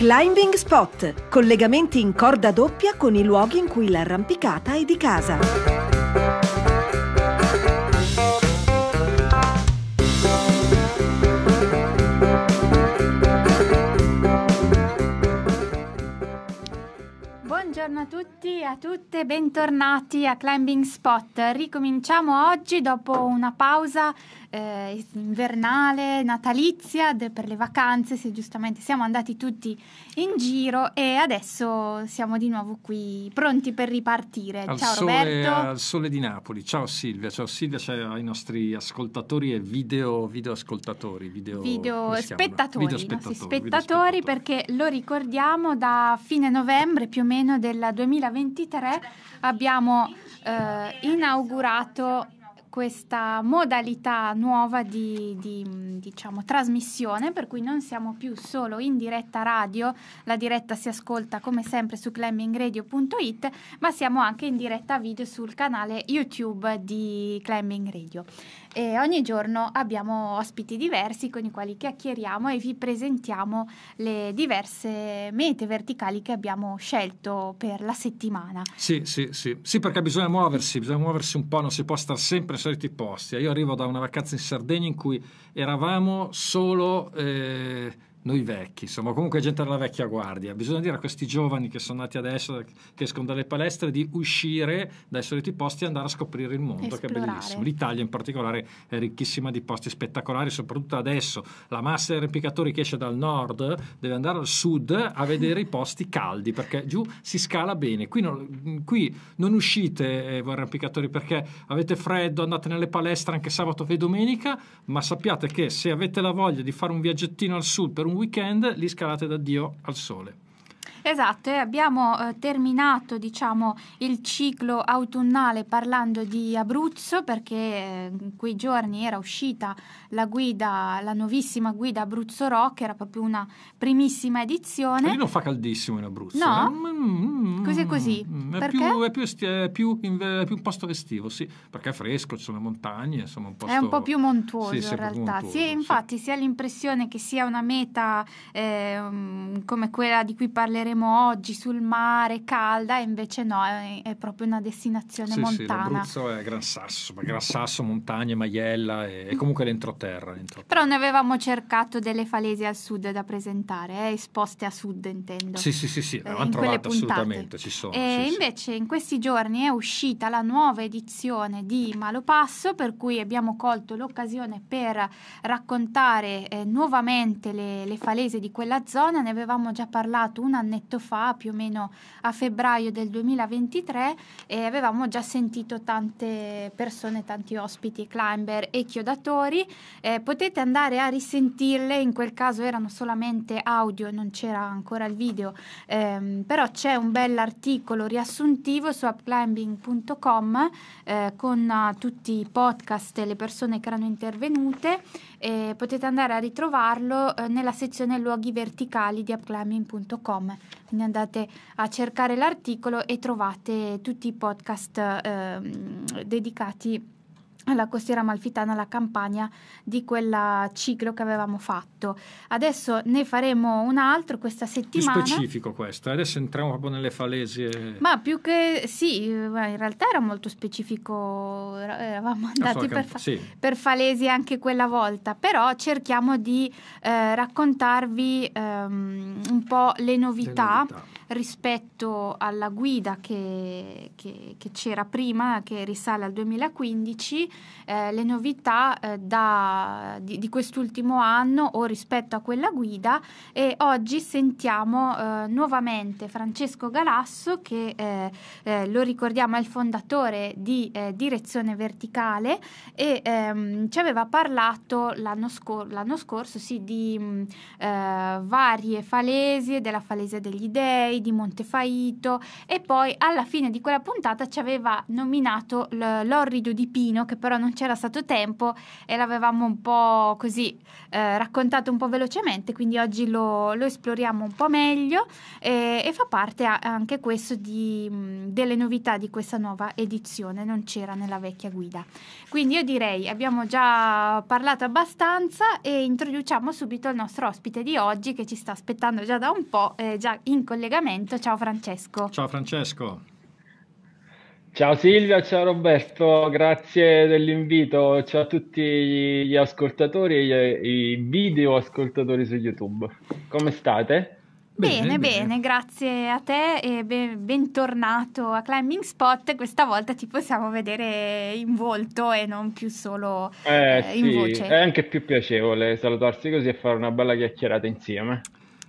Climbing Spot, collegamenti in corda doppia con i luoghi in cui l'arrampicata è di casa. Buongiorno a tutti e a tutte, bentornati a Climbing Spot. Ricominciamo oggi dopo una pausa eh, invernale, natalizia, de, per le vacanze, se giustamente siamo andati tutti in giro e adesso siamo di nuovo qui pronti per ripartire. Al ciao sole, Roberto. Al sole di Napoli, ciao Silvia, ciao Silvia, ciao ai nostri ascoltatori e video, video ascoltatori, video, video spettatori, video spettatori, spettatori perché lo ricordiamo da fine novembre più o meno del 2023 abbiamo eh, inaugurato questa modalità nuova di, di diciamo, trasmissione, per cui non siamo più solo in diretta radio, la diretta si ascolta come sempre su climbingradio.it, ma siamo anche in diretta video sul canale YouTube di Climbing Radio e ogni giorno abbiamo ospiti diversi con i quali chiacchieriamo e vi presentiamo le diverse mete verticali che abbiamo scelto per la settimana. Sì, sì, sì, sì perché bisogna muoversi, bisogna muoversi un po', non si può stare sempre ai soliti posti. Io arrivo da una vacanza in Sardegna in cui eravamo solo... Eh, noi vecchi, insomma, comunque gente della vecchia guardia, bisogna dire a questi giovani che sono nati adesso, che escono dalle palestre, di uscire dai soliti posti e andare a scoprire il mondo, Esplorare. che è bellissimo. L'Italia in particolare è ricchissima di posti spettacolari, soprattutto adesso. La massa di arrampicatori che esce dal nord deve andare al sud a vedere i posti caldi, perché giù si scala bene. Qui non, qui non uscite eh, voi arrampicatori perché avete freddo, andate nelle palestre anche sabato e domenica, ma sappiate che se avete la voglia di fare un viaggettino al sud per un un weekend li scalate da Dio al sole. Esatto, e abbiamo eh, terminato diciamo, il ciclo autunnale parlando di Abruzzo perché eh, in quei giorni era uscita la guida, la nuovissima guida Abruzzo Rock, era proprio una primissima edizione. E non fa caldissimo in Abruzzo. No, eh? Mm, mm, mm, così così. Mm, è, più, è, più esti- è, più in- è, più, un posto estivo, sì, perché è fresco, ci sono montagne, insomma un posto... È un po' più montuoso sì, in realtà. Montuoso, sì, infatti si ha l'impressione che sia una meta ehm, come quella di cui parleremo faremo oggi sul mare, calda, e invece no, è, è proprio una destinazione sì, montana. Sì, l'Abruzzo è Gran Sasso, Gran Sasso, montagne, Maiella e, e comunque l'entroterra, l'entroterra, Però ne avevamo cercato delle falesi al sud da presentare, eh, esposte a sud intendo. Sì, sì, sì, sì, eh, l'avevamo trovata assolutamente, ci sono. E sì, invece sì. in questi giorni è uscita la nuova edizione di Malopasso, per cui abbiamo colto l'occasione per raccontare eh, nuovamente le, le falese di quella zona, ne avevamo già parlato un anno annetto fa, più o meno a febbraio del 2023, e avevamo già sentito tante persone, tanti ospiti, climber e chiodatori. Eh, potete andare a risentirle, in quel caso erano solamente audio, non c'era ancora il video, ehm, però c'è un bell'articolo riassuntivo su upclimbing.com eh, con eh, tutti i podcast e le persone che erano intervenute eh, potete andare a ritrovarlo eh, nella sezione luoghi verticali di upclimbing.com. Quindi andate a cercare l'articolo e trovate tutti i podcast ehm, dedicati alla costiera malfitana, la campagna di quel ciclo che avevamo fatto. Adesso ne faremo un altro questa settimana. Più specifico questo, adesso entriamo proprio nelle falesie. Ma più che sì, in realtà era molto specifico, eravamo ah, andati so, per, fa- sì. per falesi anche quella volta, però cerchiamo di eh, raccontarvi ehm, un po' le novità. Le novità rispetto alla guida che, che, che c'era prima, che risale al 2015, eh, le novità eh, da, di, di, quest'ultimo anno o rispetto a quella guida e oggi sentiamo eh, nuovamente Francesco Galasso che eh, eh, lo ricordiamo è il fondatore di eh, Direzione Verticale e ehm, ci aveva parlato l'anno, scor- l'anno scorso sì, di mm, varie falesie, della falesia degli dei, Monterey, di Montefaito e poi alla fine di quella puntata ci aveva nominato l'orrido di Pino che però non c'era stato tempo e l'avevamo un po' così eh, raccontato un po' velocemente quindi oggi lo, lo esploriamo un po' meglio e, e fa parte a, anche questo di, delle novità di questa nuova edizione non c'era nella vecchia guida quindi io direi abbiamo già parlato abbastanza e introduciamo subito il nostro ospite di oggi che ci sta aspettando già da un po' eh, già in collegamento appuntamento. Ciao Francesco. Ciao Francesco. Ciao Silvia, ciao Roberto, grazie dell'invito, ciao a tutti gli ascoltatori e i video ascoltatori su YouTube. Come state? Bene, bene, bene, grazie a te e bentornato a Climbing Spot. Questa volta ti possiamo vedere in volto e non più solo eh, eh, sì. in voce. È anche più piacevole salutarsi così e fare una bella chiacchierata insieme.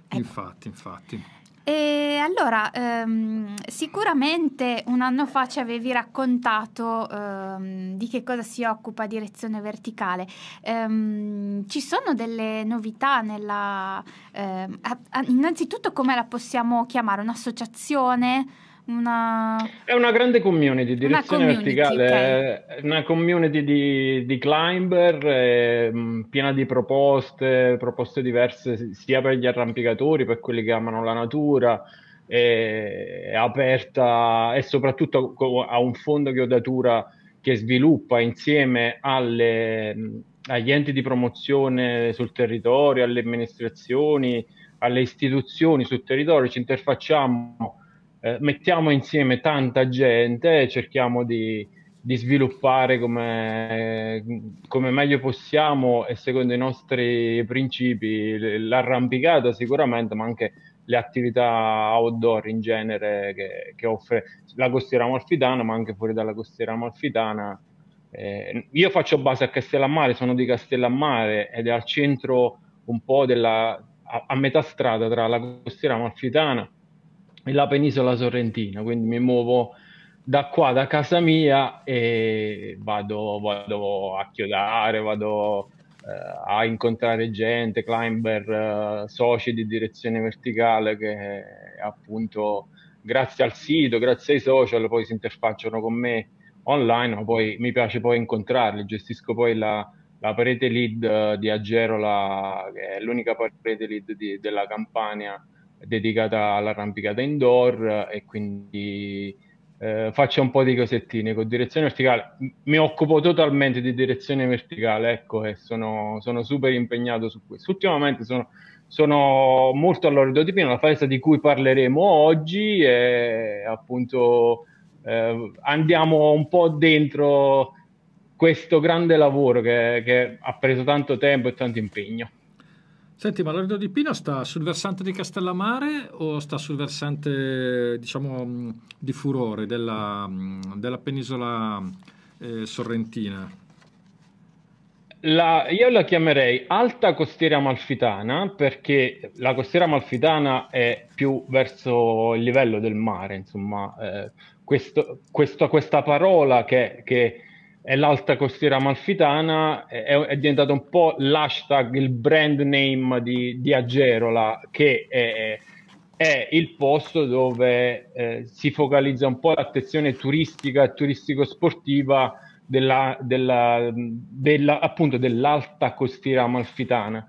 Eh. Infatti, infatti. E allora, ehm, sicuramente un anno fa ci avevi raccontato ehm, di che cosa si occupa Direzione Verticale. Ehm, ci sono delle novità nella... Ehm, innanzitutto come la possiamo chiamare? Un'associazione? una... È una grande community di direzione community, verticale, okay. Eh, una community di, di climber eh, mm, piena di proposte, proposte diverse sia per gli arrampicatori, per quelli che amano la natura, eh, è aperta e soprattutto ha un fondo chiodatura che sviluppa insieme alle, mm, agli enti di promozione sul territorio, alle amministrazioni, alle istituzioni sul territorio, ci interfacciamo eh, mettiamo insieme tanta gente e cerchiamo di, di sviluppare come, come, meglio possiamo e secondo i nostri principi l'arrampicata sicuramente, ma anche le attività outdoor in genere che, che offre la costiera amalfitana, ma anche fuori dalla costiera amalfitana. Eh, io faccio base a Castellammare, sono di Castellammare ed è al centro un po' della, a, a metà strada tra la costiera amalfitana la penisola sorrentina, quindi mi muovo da qua, da casa mia, e vado, vado a chiodare, vado eh, a incontrare gente, climber, eh, soci di direzione verticale che appunto grazie al sito, grazie ai social poi si interfacciano con me online, ma poi mi piace poi incontrarli, gestisco poi la, la parete lead di Agerola, che è l'unica parete lead di, della Campania dedicata all'arrampicata indoor e quindi eh, faccio un po' di cosettine con direzione verticale. Mi occupo totalmente di direzione verticale, ecco, e sono, sono super impegnato su questo. Ultimamente sono, sono molto all'ordotipino, la festa di cui parleremo oggi e appunto eh, andiamo un po' dentro questo grande lavoro che, che ha preso tanto tempo e tanto impegno. Senti, ma Loreto di Pino sta sul versante di Castellamare o sta sul versante, diciamo, mm, di furore della, mm, della penisola eh, sorrentina? La, io la chiamerei alta costiera amalfitana perché la costiera amalfitana è più verso il livello del mare, insomma, eh, questo, questo, questa parola che, che e l'alta costiera amalfitana è, è diventata un po' l'hashtag, il brand name di, di Agerola, che è, è, il posto dove eh, si focalizza un po' l'attenzione turistica e turistico-sportiva della, della, della, appunto dell'alta costiera amalfitana.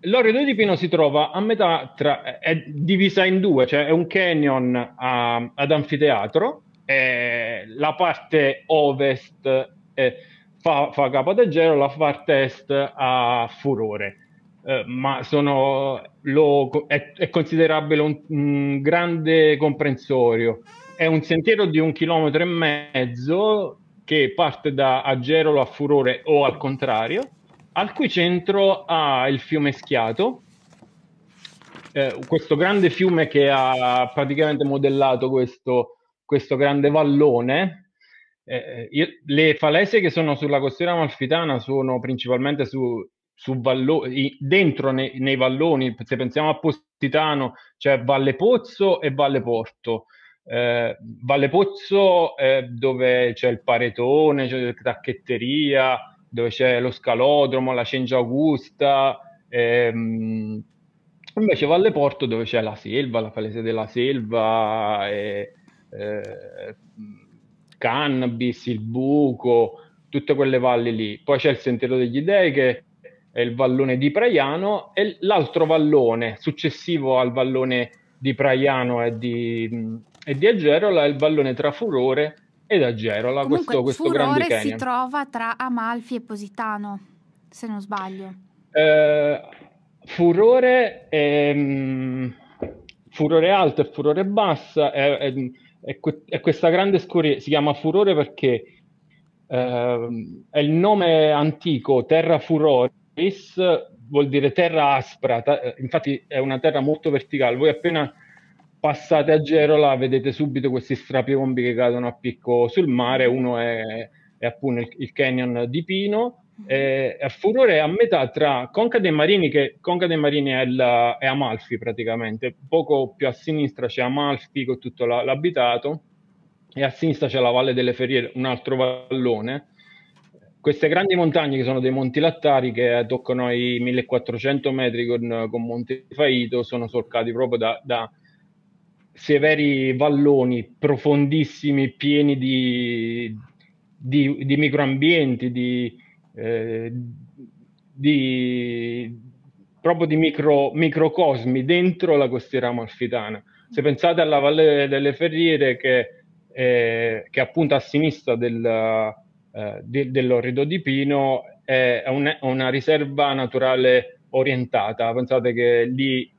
L'Oredo di Pino si trova a metà tra, è divisa in due, cioè è un canyon a, ad anfiteatro, la parte ovest eh, fa, fa capo da gelo, la far test a furore. Eh, ma sono, lo, è, è, considerabile un, un grande comprensorio. È un sentiero di un chilometro e mezzo che parte da Agerolo a Furore o al contrario, al cui centro ha il fiume Schiato, eh, questo grande fiume che ha praticamente modellato questo, questo grande vallone eh, eh, io, le falesie che sono sulla costiera amalfitana sono principalmente su, su valloni, dentro nei, nei, valloni, se pensiamo a Postitano c'è Valle Pozzo e Valle Porto. Eh, Valle Pozzo eh, dove c'è il paretone, c'è la tacchetteria, dove c'è lo scalodromo, la Cengia Augusta, ehm, invece Valle Porto dove c'è la selva, la palese della selva. E, eh, cannabis, il buco, tutte quelle valli lì. Poi c'è il Sentiero degli Dei che è il vallone di Praiano e l'altro vallone successivo al vallone di Praiano e di, e di Agerola è il vallone tra Furore ed Agerola, Comunque, questo, questo grande canyon. si trova tra Amalfi e Positano, se non sbaglio. Eh, furore, è, um, furore alta e furore bassa... È, è, e, que- e questa grande scoria si chiama Furore perché eh, è il nome antico Terra Furoris, vuol dire terra aspra, ta- infatti è una terra molto verticale. Voi appena passate a Gerola vedete subito questi strapiombi che cadono a picco sul mare, uno è, è appunto il, il canyon di Pino Mhm. eh, a Furore a metà tra Conca dei Marini, che Conca dei Marini è, la, è Amalfi praticamente, poco più a sinistra c'è Amalfi con tutto la, l'abitato e a sinistra c'è la Valle delle Ferriere, un altro vallone. Queste grandi montagne che sono dei monti lattari che toccano i 1400 metri con, con Monte Faito sono solcati proprio da, da severi valloni profondissimi, pieni di, di, di microambienti, di, eh, di, proprio di micro, microcosmi dentro la costiera amalfitana. Se pensate alla Valle delle Ferriere che, eh, che appunto a sinistra del, eh, di, dell'Orrido di Pino è un, una riserva naturale orientata. Pensate che lì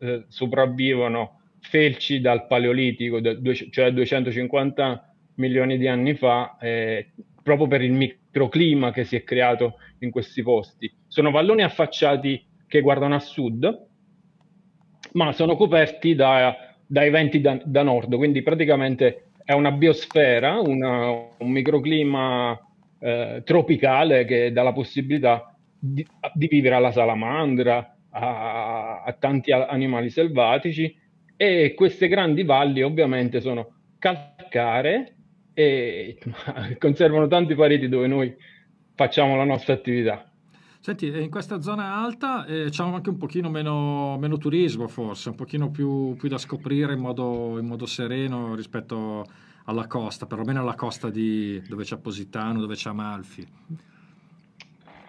eh, sopravvivono felci dal Paleolitico, da cioè 250 milioni di anni fa, eh, proprio per il micro microclima che si è creato in questi posti. Sono valloni affacciati che guardano a sud, ma sono coperti da, dai venti da, da, nord, quindi praticamente è una biosfera, una, un microclima eh, tropicale che dà la possibilità di, di vivere alla salamandra, a, a tanti animali selvatici e queste grandi valli ovviamente sono calcare e conservano tanti pareti dove noi facciamo la nostra attività. Senti, in questa zona alta eh, c'è anche un pochino meno, meno, turismo forse, un pochino più, più da scoprire in modo, in modo, sereno rispetto alla costa, perlomeno alla costa di, dove c'è Positano, dove c'è Amalfi.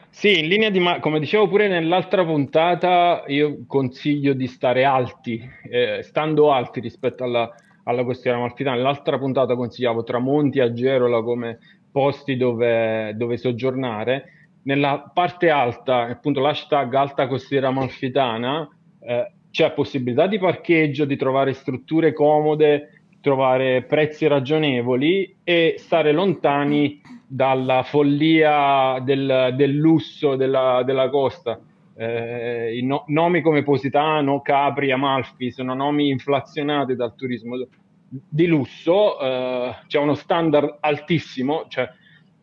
Sì, in linea di ma- come dicevo pure nell'altra puntata, io consiglio di stare alti, eh, stando alti rispetto alla alla costiera amalfitana. L'altra puntata consigliavo Tramonti a Gerola come posti dove, dove soggiornare. Nella parte alta, appunto l'hashtag Alta Costiera Amalfitana, eh, c'è possibilità di parcheggio, di trovare strutture comode, trovare prezzi ragionevoli e stare lontani dalla follia del, del lusso della, della costa eh, no, nomi come Positano, Capri, Amalfi sono nomi inflazionati dal turismo di lusso, eh, c'è uno standard altissimo, cioè,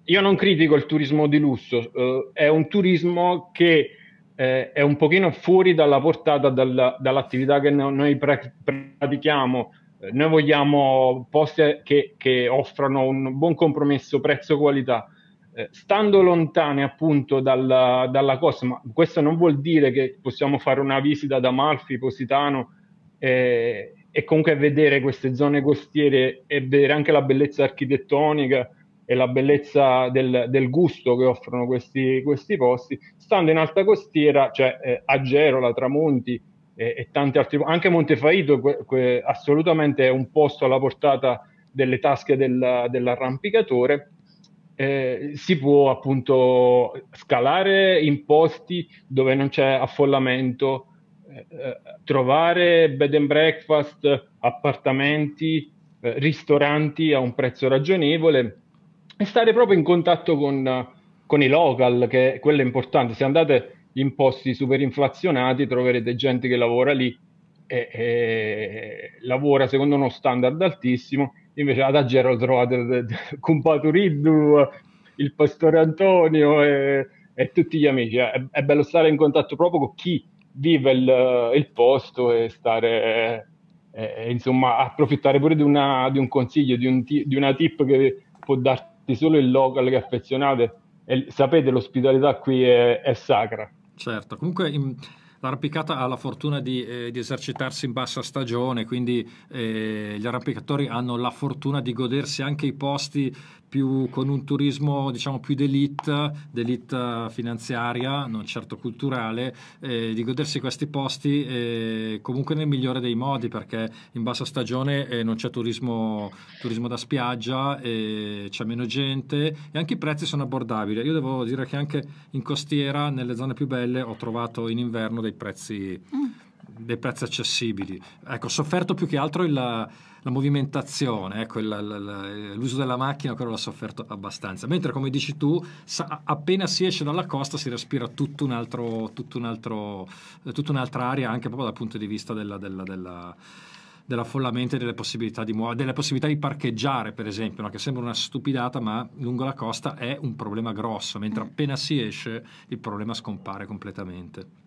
io non critico il turismo di lusso, eh, è un turismo che eh, è un pochino fuori dalla portata dalla, dall'attività che no, noi pre- pratichiamo, eh, noi vogliamo posti che, che offrano un buon compromesso prezzo-qualità. Eh, stando lontani appunto dalla, dalla, costa, ma questo non vuol dire che possiamo fare una visita da Amalfi, Positano eh, e comunque vedere queste zone costiere e vedere anche la bellezza architettonica e la bellezza del, del gusto che offrono questi, questi, posti, stando in alta costiera, cioè eh, Gerola, Tramonti eh, e tanti altri, anche Montefaito que, que, assolutamente è un posto alla portata delle tasche del, dell'arrampicatore eh, si può appunto scalare in posti dove non c'è affollamento, eh, eh, trovare bed and breakfast, appartamenti, eh, ristoranti a un prezzo ragionevole e stare proprio in contatto con, con i local, che quello è importante. Se andate in posti superinflazionati troverete gente che lavora lì e, e lavora secondo uno standard altissimo invece Adagio ero trovato Cumpaturiddu, eh, il pastore Antonio e, e tutti gli amici. Eh, è, è, bello stare in contatto proprio con chi vive il, il posto e stare, eh, eh insomma, approfittare pure di, una, di un consiglio, di, un, di, una tip che può darti solo il local che affezionate. E sapete, l'ospitalità qui è, è sacra. Certo, comunque... In L'arrampicata ha la fortuna di, eh, di esercitarsi in bassa stagione, quindi eh, gli arrampicatori hanno la fortuna di godersi anche i posti più, con un turismo diciamo più d'elite, d'elite finanziaria, non certo culturale, eh, di godersi questi posti eh, comunque nel migliore dei modi perché in bassa stagione eh, non c'è turismo, turismo da spiaggia, eh, c'è meno gente e anche i prezzi sono abbordabili. Io devo dire che anche in costiera, nelle zone più belle, ho trovato in inverno dei prezzi, mm. dei prezzi accessibili. Ecco, sofferto più che altro il la movimentazione, ecco, il, il, l'uso della macchina quello l'ha sofferto abbastanza. Mentre, come dici tu, sa, appena si esce dalla costa si respira tutto un altro, tutto un altro, eh, tutta un'altra area, anche proprio dal punto di vista della, della, della dell'affollamento e delle possibilità di muovere, delle possibilità di parcheggiare, per esempio, no? che sembra una stupidata, ma lungo la costa è un problema grosso, mentre mm. appena si esce il problema scompare completamente.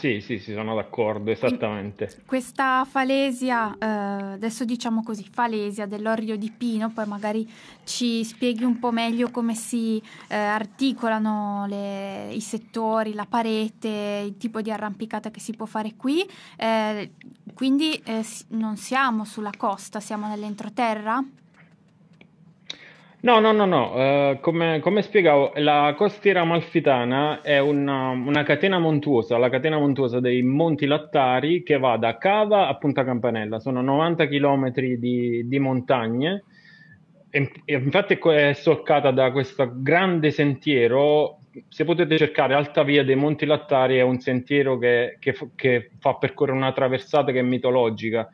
Sì, sì, sì, sono d'accordo, esattamente. Questa falesia, eh, adesso diciamo così, falesia dell'orrio di pino, poi magari ci spieghi un po' meglio come si eh, articolano le, i settori, la parete, il tipo di arrampicata che si può fare qui. Eh, quindi eh, non siamo sulla costa, siamo nell'entroterra? No, no, no, no. Uh, come, come, spiegavo, la costiera amalfitana è una, una, catena montuosa, la catena montuosa dei Monti Lattari che va da Cava a Punta Campanella. Sono 90 km di, di montagne. E, e infatti è solcata da questo grande sentiero. Se potete cercare Alta Via dei Monti Lattari, è un sentiero che, che, che fa percorrere una traversata che è mitologica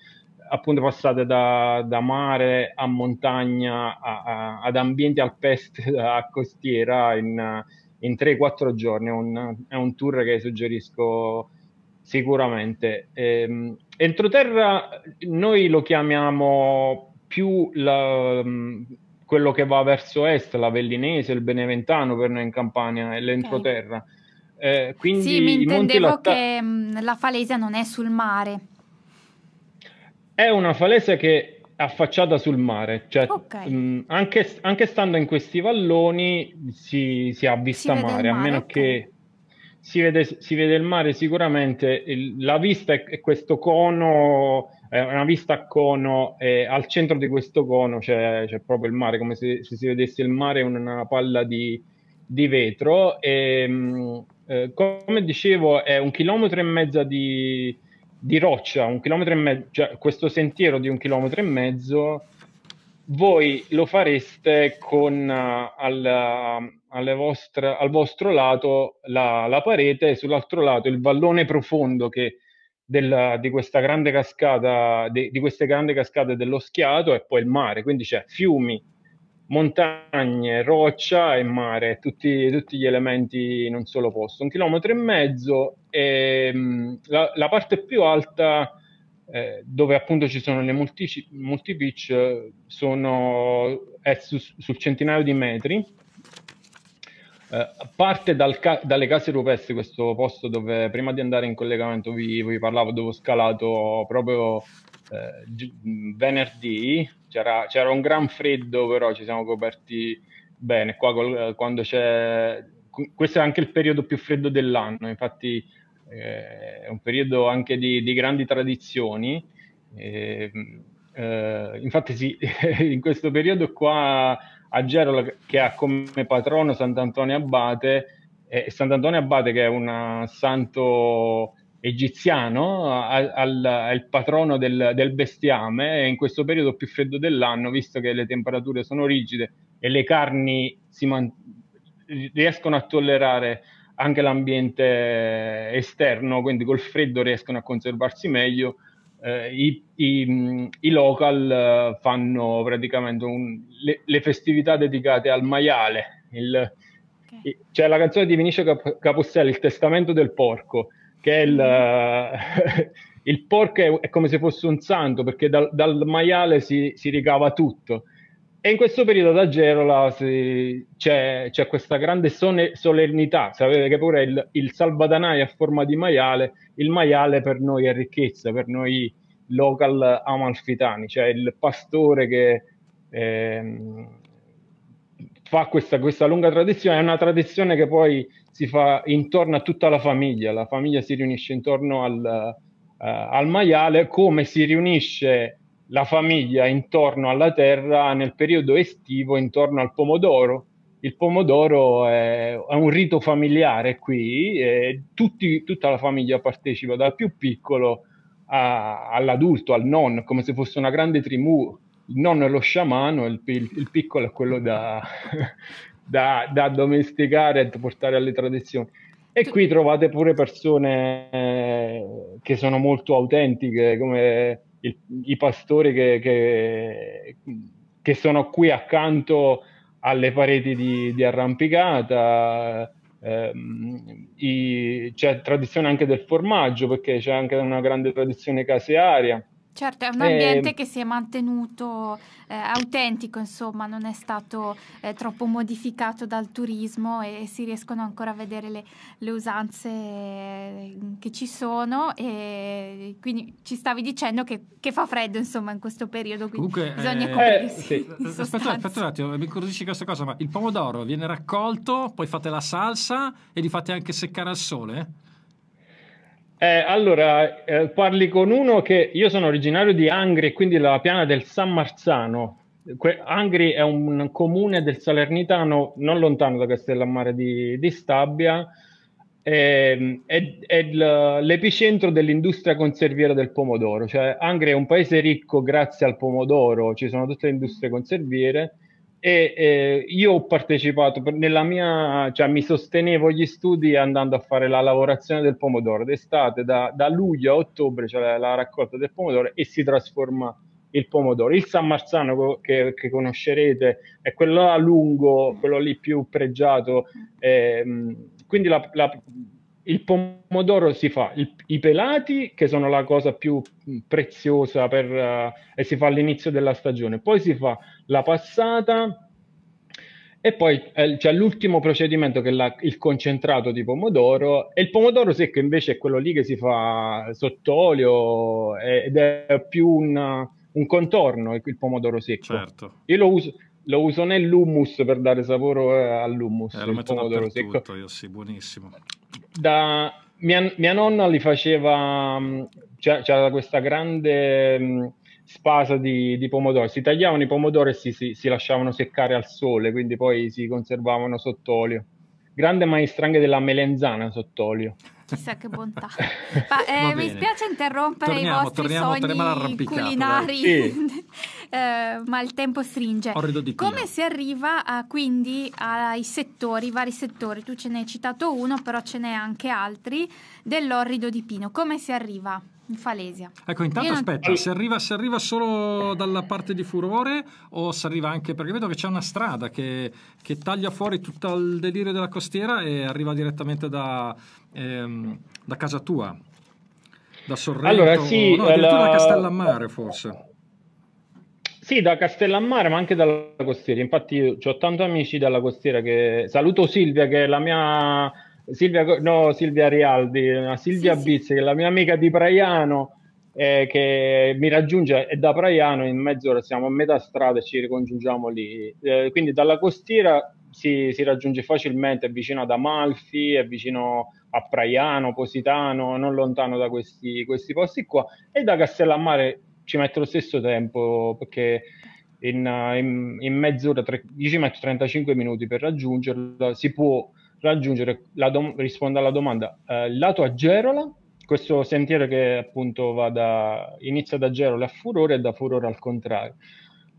appunto passate da, da mare a montagna a, a, ad ambienti alpestri a costiera in, in 3-4 giorni. È un, è un, tour che suggerisco sicuramente. Ehm, entroterra noi lo chiamiamo più la, quello che va verso est, la Vellinese, il Beneventano per noi in Campania, è l'entroterra. Okay. Eh, quindi sì, mi intendevo Latta... che mh, mm, la Falesia non è sul mare. È una falese che è affacciata sul mare, cioè, okay. mh, mm, anche, anche, stando in questi valloni si, si ha vista si mare, mare, a meno okay. che si vede, si vede, il mare sicuramente, il, la vista è, è, questo cono, è una vista a cono e al centro di questo cono c'è, c'è proprio il mare, come se, se, si vedesse il mare in una palla di, di vetro e, ehm, mh, eh, come dicevo è un chilometro e mezzo di, di roccia, un chilometro e mezzo, cioè questo sentiero di un chilometro e mezzo, voi lo fareste con uh, al, uh, vostre, al, vostro lato la, la, parete e sull'altro lato il vallone profondo che, del, di questa grande cascata, de, di queste grandi cascate dello schiato e poi il mare, quindi c'è fiumi, montagne, roccia e mare, tutti, tutti, gli elementi in un solo posto. Un chilometro e mezzo e ehm, mh, la, la, parte più alta eh, dove appunto ci sono le multi, multi-beach sono, è su, sul centinaio di metri. Eh, parte dal, dalle case rupestri, questo posto dove prima di andare in collegamento vi, vi parlavo, dove ho scalato proprio eh, venerdì, c'era, c'era un gran freddo, però ci siamo coperti bene. Qua col, quando c'è... Questo è anche il periodo più freddo dell'anno, infatti eh, è un periodo anche di, di grandi tradizioni. Eh, eh, infatti sì, in questo periodo qua a Gerola che ha come patrono Sant'Antonio Abate, e eh, Sant'Antonio Abate che è un santo egiziano al, al, patrono del, del, bestiame in questo periodo più freddo dell'anno, visto che le temperature sono rigide e le carni man- riescono a tollerare anche l'ambiente esterno, quindi col freddo riescono a conservarsi meglio. Eh, i, i, i, local eh, fanno praticamente un, le, le, festività dedicate al maiale. Il, okay. C'è la canzone di Vinicio Cap- Capossella, Il testamento del porco, che il, eh, il porco è, è, come se fosse un santo perché dal, dal maiale si, si, ricava tutto. E in questo periodo da Gerola si, c'è, c'è, questa grande sone, solennità. Sapete che pure il, il salvadanaio a forma di maiale, il maiale per noi è ricchezza, per noi local amalfitani, cioè il pastore che, eh, fa questa, questa, lunga tradizione, è una tradizione che poi si fa intorno a tutta la famiglia, la famiglia si riunisce intorno al, uh, al maiale come si riunisce la famiglia intorno alla terra nel periodo estivo intorno al pomodoro. Il pomodoro è, è un rito familiare qui e tutti, tutta la famiglia partecipa, dal più piccolo a, all'adulto, al nonno, come se fosse una grande tribù, il nonno è lo sciamano, il, il, il piccolo è quello da, da, da domesticare e portare alle tradizioni. E qui trovate pure persone eh, che sono molto autentiche, come il, i pastori che, che, che, sono qui accanto alle pareti di, di arrampicata. Eh, i, c'è tradizione anche del formaggio, perché c'è anche una grande tradizione casearia Certo, è un ehm, ambiente eh, che si è mantenuto eh, autentico, insomma, non è stato eh, troppo modificato dal turismo e, e, si riescono ancora a vedere le, le usanze mm, che ci sono e quindi ci stavi dicendo che, che fa freddo, insomma, in questo periodo, Comunque, bisogna eh, eh sì. aspetta, aspetta, un attimo, mi incuriosisce questa cosa, ma il pomodoro viene raccolto, poi fate la salsa e li fate anche seccare al sole? Eh, allora, eh, parli con uno che io sono originario di Angri, quindi la piana del San Marzano. Que- Angri è un comune del Salernitano, non lontano da Castellammare di, di Stabia, eh, è, è l'epicentro dell'industria conserviera del pomodoro. Cioè, Angri è un paese ricco grazie al pomodoro, ci sono tutte le industrie conserviere e eh, io ho partecipato nella mia, cioè mi sostenevo gli studi andando a fare la lavorazione del pomodoro d'estate, da, da luglio a ottobre, cioè la, la, raccolta del pomodoro e si trasforma il pomodoro. Il San Marzano che, che conoscerete è quello a lungo, quello lì più pregiato. Eh, quindi la, la, il pomodoro si fa il, i pelati, che sono la cosa più preziosa per, uh, e si fa all'inizio della stagione, poi si fa la passata e poi eh, c'è l'ultimo procedimento che è la, il concentrato di pomodoro e il pomodoro secco invece è quello lì che si fa sott'olio ed è più un, un contorno il pomodoro secco. Certo. Io lo uso, lo uso nell'hummus per dare sapore eh, all'hummus. Eh, lo metto pomodoro secco. io sì, buonissimo. Da, mia, mia, nonna li faceva, mm, c'era questa grande mm, spasa di, di, pomodoro, si tagliavano i pomodori e si, si, si, lasciavano seccare al sole, quindi poi si conservavano sott'olio. Grande maestra anche della melenzana sott'olio chissà che bontà. Ma, eh, mi spiace interrompere torniamo, i vostri sogni culinari, sì. eh, ma il tempo stringe. Come si arriva a, quindi ai settori, vari settori? Tu ce ne hai citato uno, però ce n'è anche altri dell'orrido di Pino. Come si arriva? In falesia. Ecco, intanto non... aspetta, se arriva, se arriva, solo dalla parte di furore o se arriva anche, perché vedo che c'è una strada che, che taglia fuori tutto il delirio della costiera e arriva direttamente da, ehm, da casa tua, da Sorrento, allora, sì, no, addirittura la... da Castellammare forse. Sì, da Castellammare, ma anche dalla costiera. Infatti, ho tanti amici dalla costiera che saluto Silvia, che è la mia Silvia, no, Silvia Rialdi, una Silvia sì, Bizzi, sì. che è la mia amica di Praiano, eh, che mi raggiunge da Praiano in mezz'ora, siamo a metà strada e ci ricongiungiamo lì. Eh, quindi dalla costiera si, si, raggiunge facilmente, è vicino ad Amalfi, è vicino a Praiano, Positano, non lontano da questi, questi posti qua, e da Castellammare ci mette lo stesso tempo perché in, in, in mezz'ora, 10 metri 35 minuti per raggiungerlo, si può raggiungere, la dom- rispondo alla domanda, eh, lato a Gerola, questo sentiero che appunto va da, inizia da Gerola a Furore e da Furore al contrario.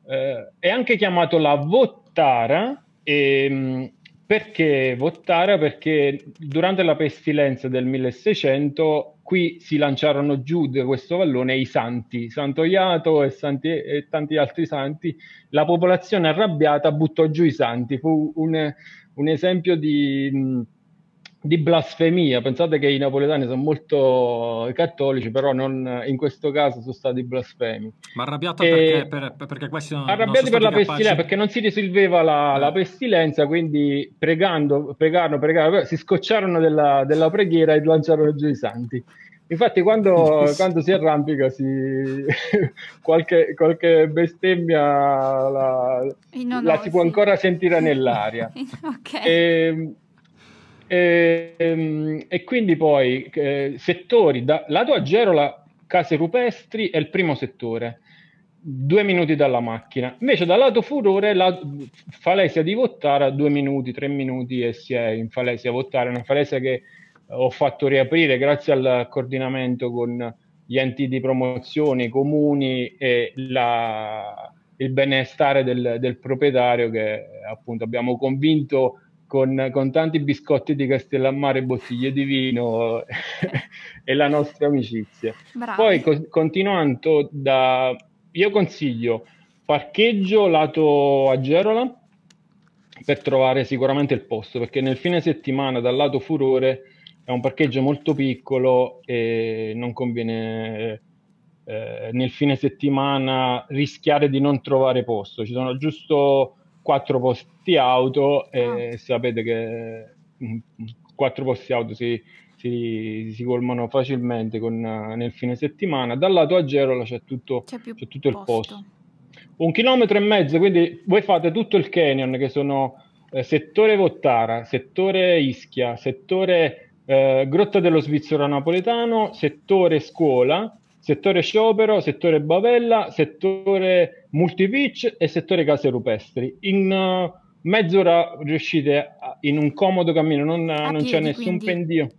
Eh, è anche chiamato la Vottara e, ehm, perché Vottara? Perché durante la pestilenza del 1600 qui si lanciarono giù da questo vallone i santi, Santo Iato e, santi, e, tanti altri santi. La popolazione arrabbiata buttò giù i santi, fu un, un esempio di... Mh, di blasfemia. Pensate che i napoletani sono molto cattolici, però non, in questo caso sono stati blasfemi. Ma arrabbiati perché? Per, perché questi non, arrabbiati non per la pestilenza, perché non si risolveva la, eh. la pestilenza, quindi pregando, pregarono, pregarono, si scocciarono della, della preghiera e lanciarono giù i santi. Infatti, quando, quando, si arrampica, si... qualche, qualche, bestemmia la, la si può ancora sentire nell'aria. okay. e, e, ehm, e quindi poi eh, settori, da, lato Agerola, case rupestri è il primo settore, due minuti dalla macchina. Invece dal lato Furore, la Falesia di Vottara, due minuti, tre minuti e si è in Falesia Vottara, una Falesia che ho fatto riaprire grazie al coordinamento con gli enti di promozione, i comuni e la, il benestare del, del, proprietario che appunto abbiamo convinto con, con, tanti biscotti di Castellammare, bottiglie di vino e la nostra amicizia. Bravi. Poi co- continuando da... Io consiglio parcheggio lato a Gerola per trovare sicuramente il posto, perché nel fine settimana dal lato Furore è un parcheggio molto piccolo e non conviene eh, nel fine settimana rischiare di non trovare posto. Ci sono giusto quattro posti auto e ah. sapete che mm, quattro posti auto si, si, si colmano facilmente con, eh, nel fine settimana. Dal lato a Gerola c'è tutto, c'è c'è tutto posto. il posto. Un chilometro e mezzo, quindi voi fate tutto il canyon che sono eh, settore Vottara, settore Ischia, settore eh, Grotta dello Svizzero Napoletano, settore Scuola settore sciopero, settore bavella, settore multipitch e settore case rupestri. In uh, mezz'ora riuscite a, in un comodo cammino, non, non piedi, c'è nessun quindi. pendio.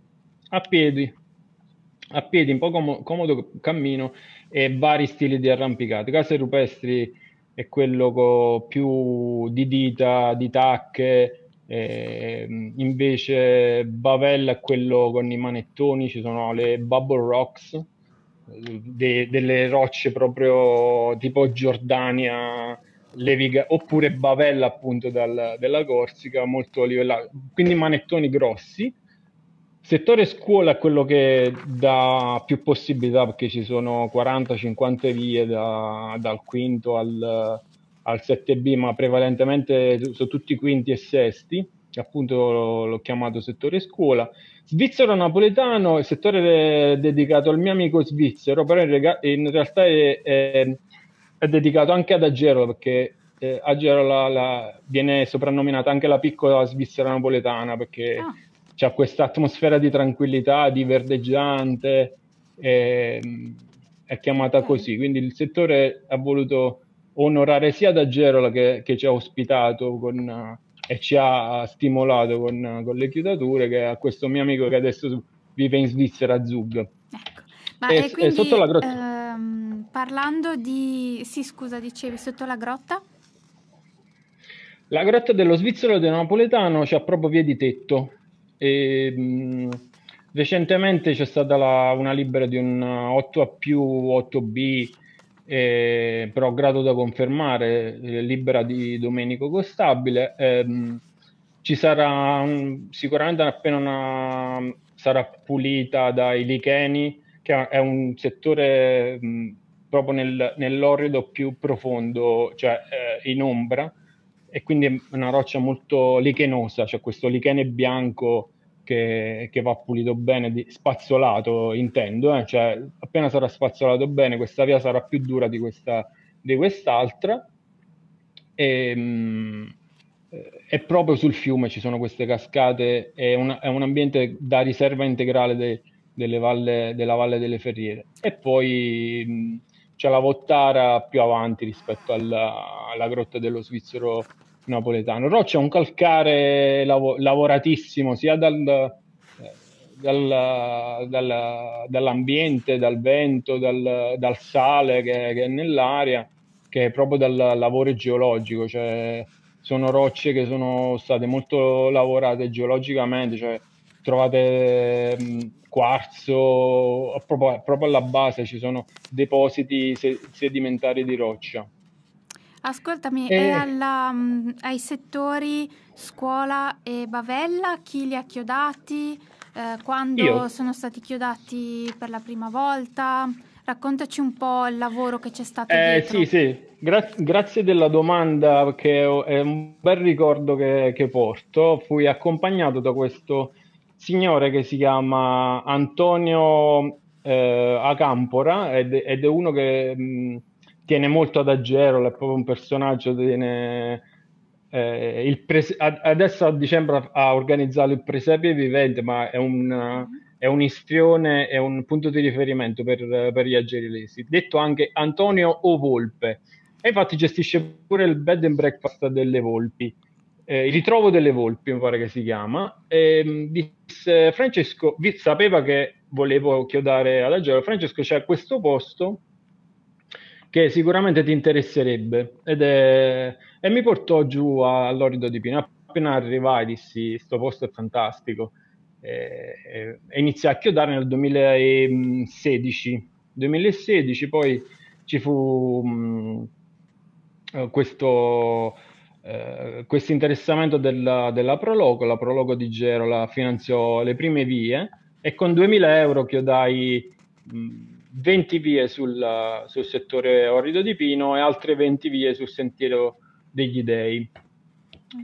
A piedi, a piedi, un po' com- comodo cammino e vari stili di arrampicata. Case rupestri è quello co- più di dita, di tacche. Eh, invece Bavella è quello con i manettoni, ci sono le Bubble Rocks, de, delle rocce proprio tipo Giordania, Leviga, oppure Bavella appunto dal, della Corsica, molto livellato, quindi manettoni grossi. Settore scuola è quello che dà più possibilità perché ci sono 40-50 vie da, dal quinto al, al 7B, ma prevalentemente su tutti i quinti e sesti appunto l'ho chiamato settore scuola. Svizzero napoletano, il settore è dedicato al mio amico svizzero, però in, rega- in realtà è, è, è, dedicato anche ad Agero perché eh, Agero la, la, viene soprannominata anche la piccola Svizzera napoletana perché ah. c'è questa atmosfera di tranquillità, di verdeggiante, eh, è chiamata okay. così, quindi il settore ha voluto onorare sia da Gerola che, che ci ha ospitato con e ci ha stimolato con, con, le chiudature che a questo mio amico che adesso vive in Svizzera Zug. Ecco. Ma e, e quindi, sotto la grotta. Ehm, parlando di... Sì, scusa, dicevi, sotto la grotta? La grotta dello svizzero del napoletano c'è proprio via di tetto. E, mh, recentemente c'è stata la, una libera di un 8A più 8B eh, però grado da confermare, eh, libera di Domenico Costabile. Ehm, ci sarà un, sicuramente appena una, sarà pulita dai licheni, che è un settore mh, proprio nel, nell'orrido più profondo, cioè eh, in ombra, e quindi è una roccia molto lichenosa, cioè questo lichene bianco che, che va pulito bene, di, spazzolato intendo, eh? cioè appena sarà spazzolato bene questa via sarà più dura di, questa, di quest'altra e, mh, e proprio sul fiume ci sono queste cascate, è un, è un ambiente da riserva integrale de, valle, della Valle delle Ferriere. E poi mh, mm, c'è la Vottara più avanti rispetto alla, alla grotta dello Svizzero napoletano. Roccia è un calcare lav- lavoratissimo sia dal, eh, dal, dal, dall'ambiente, dal vento, dal, sale che, che, è nell'aria, che proprio dal lavoro geologico. Cioè, sono rocce che sono state molto lavorate geologicamente, cioè trovate mh, mm, quarzo, proprio, proprio, alla base ci sono depositi se- sedimentari di roccia. Ascoltami, e... e eh. alla, mh, mm, ai settori scuola e bavella, chi li ha chiodati, eh, quando Io. sono stati chiodati per la prima volta? Raccontaci un po' il lavoro che c'è stato. Eh, dietro. sì, sì, Gra- grazie della domanda che è un bel ricordo che, che porto. Fui accompagnato da questo signore che si chiama Antonio eh, Acampora ed, ed è uno che mh, mm, tiene molto ad Agerol, è proprio un personaggio, tiene... Eh, prese- adesso a dicembre ha organizzato il presepe vivente, ma è un, mm-hmm. è un istrione, è un punto di riferimento per, per gli agerilesi, detto anche Antonio o Volpe. E infatti gestisce pure il bed and breakfast delle volpi. Eh, il ritrovo delle volpi, mi pare che si chiama. E, ehm, disse Francesco, vi, sapeva che volevo chiodare ad Agerol, Francesco c'è cioè, questo posto che sicuramente ti interesserebbe. È... E mi portò giù all'Orido di Pino. Appena arrivai dissi, sto posto è fantastico. E, e, iniziai a chiodare nel 2016. 2016 poi ci fu mh, mm, questo... Eh, questo interessamento della, della, Prologo, la Prologo di Gerola finanziò le prime vie e con 2000 euro chiodai mh, mm, 20 vie sul, sul settore Orrido di Pino e altre 20 vie sul sentiero degli dei.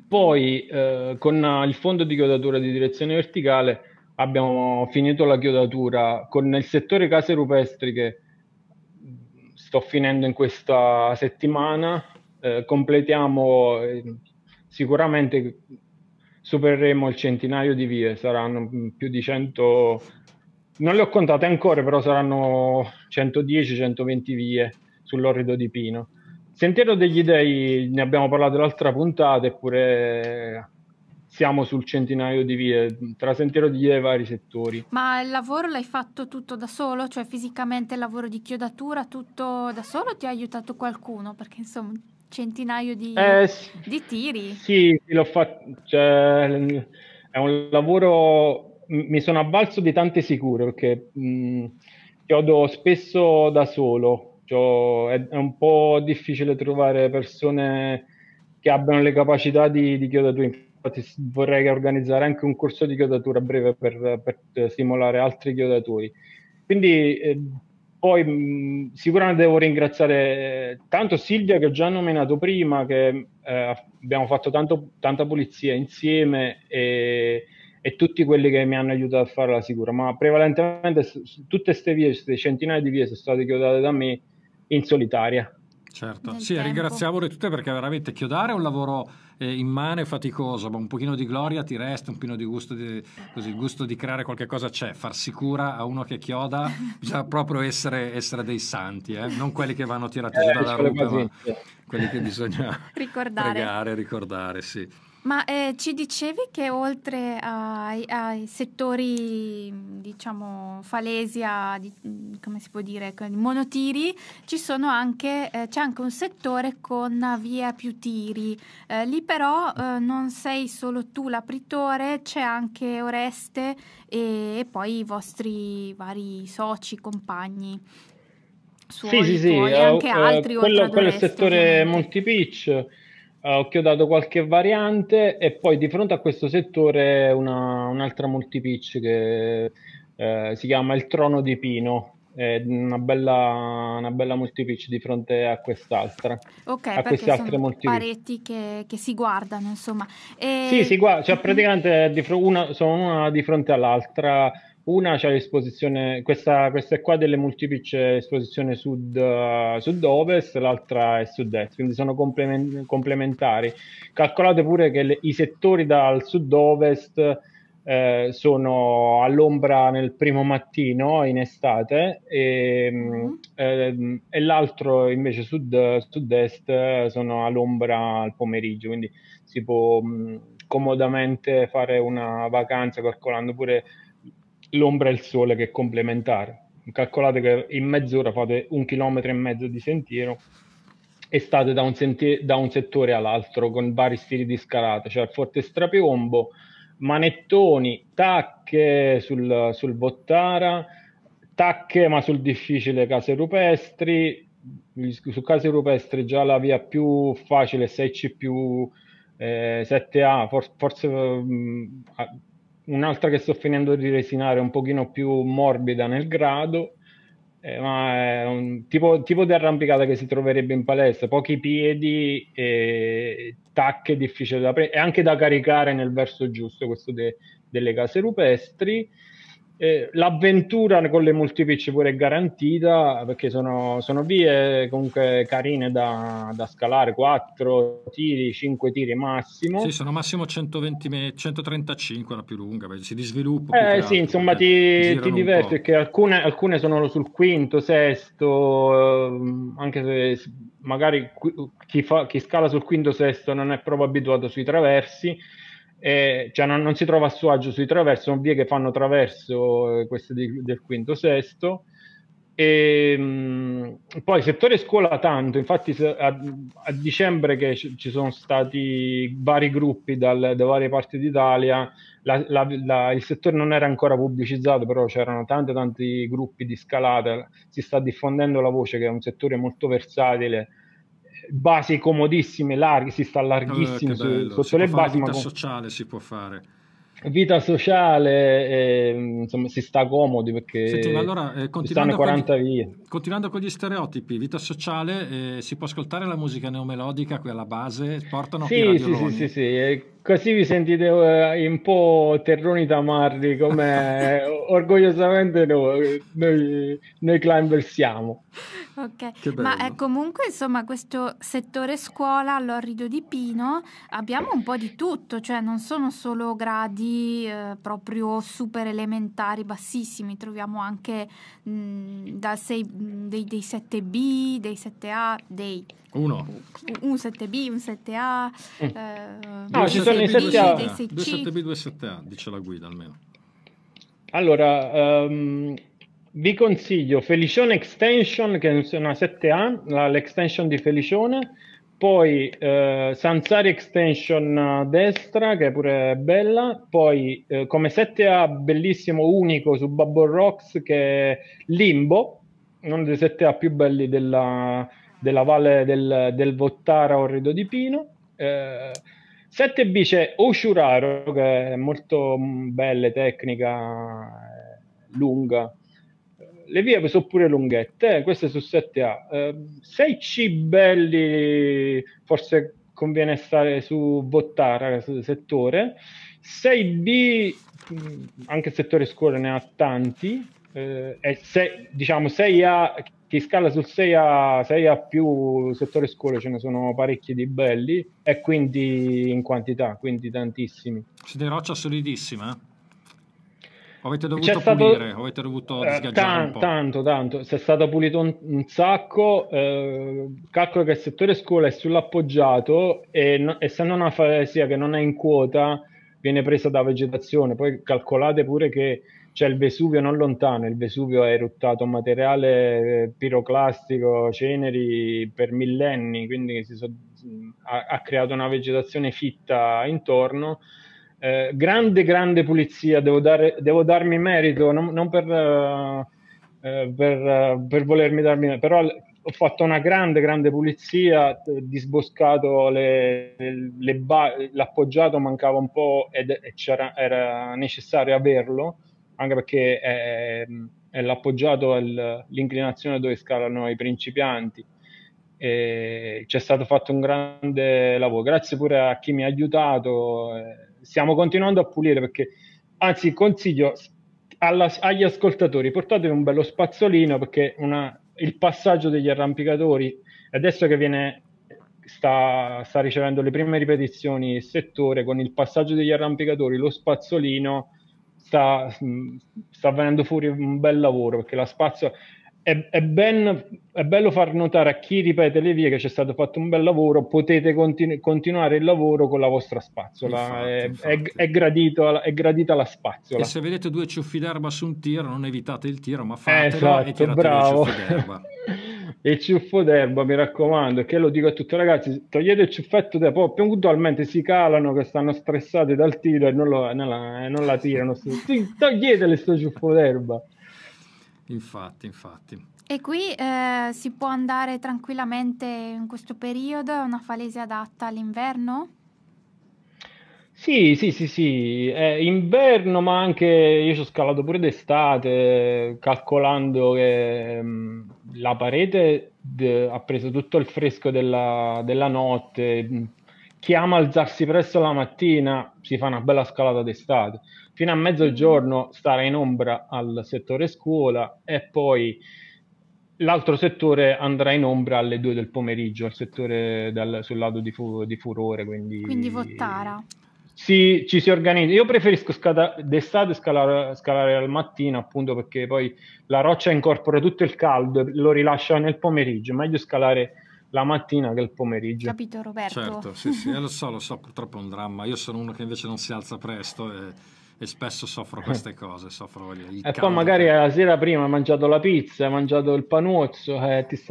Poi eh, con il fondo di chiodatura di direzione verticale abbiamo finito la chiodatura con il settore case rupestri che sto finendo in questa settimana, eh, completiamo eh, sicuramente supereremo il centinaio di vie, saranno più di 100 non le ho contate ancora, però saranno 110-120 vie sull'orrido di Pino. Sentiero degli Dei ne abbiamo parlato l'altra puntata, eppure siamo sul centinaio di vie, tra Sentiero degli Dei e vari settori. Ma il lavoro l'hai fatto tutto da solo? Cioè fisicamente il lavoro di chiodatura tutto da solo o ti ha aiutato qualcuno? Perché insomma centinaio di, eh, di tiri. Sì, l'ho fatto. Cioè, è un lavoro mi sono avvalso di tante sicure perché mh, mm, chiodo spesso da solo, cioè, è, è, un po' difficile trovare persone che abbiano le capacità di, di chiodatura, infatti vorrei organizzare anche un corso di chiodatura breve per, per eh, stimolare altri chiodatori. Quindi eh, poi mh, mm, sicuramente devo ringraziare eh, tanto Silvia che ho già nominato prima, che eh, abbiamo fatto tanto, tanta pulizia insieme e e tutti quelli che mi hanno aiutato a fare la sicura, ma prevalentemente su, tutte queste vie, queste centinaia di vie sono state chiodate da me in solitaria. Certo, Del sì, tempo. ringraziamole tutte perché veramente chiodare è un lavoro eh, immane e faticoso, ma un pochino di gloria ti resta, un pochino di gusto di, così, il gusto di creare qualche cosa c'è, far sicura a uno che chioda, bisogna proprio essere, essere, dei santi, eh? non quelli che vanno tirati eh, giù dalla rupe, ma quelli che bisogna ricordare. Pregare, ricordare, sì. Ma eh, ci dicevi che oltre ai, ai settori, diciamo, falesia, di, mm, come si può dire, monotiri, anche, eh, c'è anche un settore con via più tiri. Eh, lì però eh, non sei solo tu l'apritore, c'è anche Oreste e, e poi i vostri vari soci, compagni. Suoi, sì, sì, sì, tuoi, uh, anche uh, altri. Quello, è il settore ovviamente. multi-pitch eh, ho chiodato qualche variante e poi di fronte a questo settore una, un'altra multipitch che eh, si chiama Il Trono di Pino. È una bella, una bella multipitch di fronte a quest'altra. Ok, a queste altre paretti che, che, si guardano, insomma. E... Sì, si guarda, cioè praticamente di fr- una, sono una di fronte all'altra una c'è l'esposizione, questa, questa qua delle multipitch eh, esposizione sud, uh, sud-ovest, l'altra è sud-est, quindi sono complement- complementari. Calcolate pure che le, i settori dal sud-ovest eh, sono all'ombra nel primo mattino in estate e, mm mm-hmm. eh, e l'altro invece sud, sud-est eh, sono all'ombra al pomeriggio, quindi si può mh, mm, comodamente fare una vacanza calcolando pure l'ombra e il sole che è complementare. Calcolate che in mezz'ora fate un chilometro e mezzo di sentiero e state da un, sentier- da un settore all'altro con vari stili di scalata, cioè Forte Strapiombo, manettoni, tacche sul, sul Bottara, tacche ma sul difficile case rupestri, su case rupestri già la via più facile 6C più eh, 7A, for- forse mh, mm, un'altra che sto finendo di resinare un pochino più morbida nel grado, eh, ma è un tipo, tipo di arrampicata che si troverebbe in palestra, pochi piedi, e tacche difficili da prendere, e anche da caricare nel verso giusto, questo de, delle case rupestri. Eh, l'avventura con le multipitch pure è garantita perché sono, sono vie comunque carine da, da, scalare 4 tiri, 5 tiri massimo sì, sono massimo 120 me- 135 la più lunga perché si disviluppa eh sì, insomma eh, ti, ti diverti perché alcune, alcune, sono sul quinto, sesto ehm, anche se magari chi, fa, chi scala sul quinto, sesto non è proprio abituato sui traversi eh, cioè non, non, si trova a suo agio sui traversi, sono vie che fanno traverso eh, queste di, del quinto sesto. E, ehm, mh, poi settore scuola tanto, infatti se, a, a, dicembre che ci, ci sono stati vari gruppi dal, da varie parti d'Italia, la, la, la, il settore non era ancora pubblicizzato, però c'erano tanti tanti gruppi di scalata, si sta diffondendo la voce che è un settore molto versatile basi comodissime, larghe, si sta larghissimo eh, su, sotto le basi. Vita ma con... sociale si può fare. Vita sociale, eh, insomma, si sta comodi perché Senti, allora, eh, stanno 40 gli, vie. Continuando con gli stereotipi, vita sociale, eh, si può ascoltare la musica neomelodica qui alla base, portano sì, sì, sì, sì, sì, eh, Così vi sentite un eh, po' terroni tamarri come orgogliosamente noi, noi, noi climber siamo. Ok, ma è comunque insomma questo settore scuola all'Orrido di Pino abbiamo un po' di tutto, cioè non sono solo gradi eh, proprio super elementari, bassissimi, troviamo anche mh, mm, 6, mm, dei, dei 7B, dei 7A, dei uno. Un 7B, un 7A. Mm. Eh, no, ci sono i 7A. 2 b 2 a dice la guida almeno. Allora, um, vi consiglio Felicione Extension, che è una 7A, l'extension di Felicione, poi eh, Sansari Extension destra, che è pure bella, poi eh, come 7A bellissimo, unico su Bubble Rocks, che è Limbo, uno dei 7A più belli della della valle del, del Vottara Orrido di Pino. Eh, 7B c'è Oshuraro, che è molto mm, bella, tecnica, eh, lunga. Le vie sono pure lunghette, eh, queste su 7A. Eh, 6C belli, forse conviene stare su Vottara, su settore. 6B, mm, anche il settore scuola ne ha tanti, eh, e se, diciamo 6A ti scala sul 6A, 6A più settore scuole ce ne sono parecchi di belli e quindi in quantità, quindi tantissimi. Siete roccia solidissima? Eh? Avete dovuto C'è pulire, avete dovuto eh, tan, Tanto, tanto, si è stato pulito un, un sacco, eh, calcolo che il settore scuola è sull'appoggiato e essendo una falesia che non è in quota viene presa da vegetazione, poi calcolate pure che c'è il Vesuvio non lontano, il Vesuvio ha eruttato materiale eh, piroclastico, ceneri per millenni, quindi so, mm, ha, ha, creato una vegetazione fitta intorno. Eh, grande, grande pulizia, devo, dare, devo darmi merito, non, non per, eh, eh per, eh, per, volermi darmi però ho fatto una grande, grande pulizia, disboscato le, le ba- l'appoggiato, mancava un po' ed era necessario averlo anche perché è, è l'appoggiato all'inclinazione dove scalano i principianti. E c'è stato fatto un grande lavoro, grazie pure a chi mi ha aiutato. Eh, stiamo continuando a pulire perché, anzi, consiglio alla, agli ascoltatori: portatevi un bello spazzolino perché una, il passaggio degli arrampicatori, adesso che viene Sta, sta, ricevendo le prime ripetizioni il settore con il passaggio degli arrampicatori, lo spazzolino sta, mm, sta venendo fuori un bel lavoro perché la spazio è, è, ben, è, bello far notare a chi ripete le vie che c'è stato fatto un bel lavoro, potete continu- continuare il lavoro con la vostra spazzola, infatti, è, infatti. È, gradito, è, gradita la spazzola. E se vedete due ciuffi d'erba su un tiro, non evitate il tiro, ma eh, fatelo esatto, e tirate bravo. ciuffi d'erba. e il ciuffo d'erba, mi raccomando, che lo dico a tutti ragazzi, togliete il ciuffetto d'erba, poi puntualmente si calano che stanno stressati dal tiro e non, lo, non, la, eh, non la, tirano, toglietele sto ciuffo d'erba. Infatti, infatti. E qui eh, si può andare tranquillamente in questo periodo, è una falese adatta all'inverno? Sì, sì, sì, sì, è inverno, ma anche io ci ho scalato pure d'estate, calcolando che mh, mm, la parete ha preso tutto il fresco della, della notte. Mm, Chi ama alzarsi presto la mattina si fa una bella scalata d'estate. Fino a mezzogiorno mm. stare in ombra al settore scuola e poi l'altro settore andrà in ombra alle due del pomeriggio, al settore dal, sul lato di, fu- di furore. Quindi, quindi Vottara si, ci si organizza. Io preferisco scata- d'estate scalare, scalare, al mattino, appunto perché poi la roccia incorpora tutto il caldo e lo rilascia nel pomeriggio. Meglio scalare la mattina che il pomeriggio. Capito Roberto? Certo, sì, sì, eh, lo so, lo so, purtroppo è un dramma. Io sono uno che invece non si alza presto e e spesso soffro eh. queste cose. Soffro il, il e poi magari la sera prima hai mangiato la pizza, hai mangiato il panuozzo e eh, ti, ti,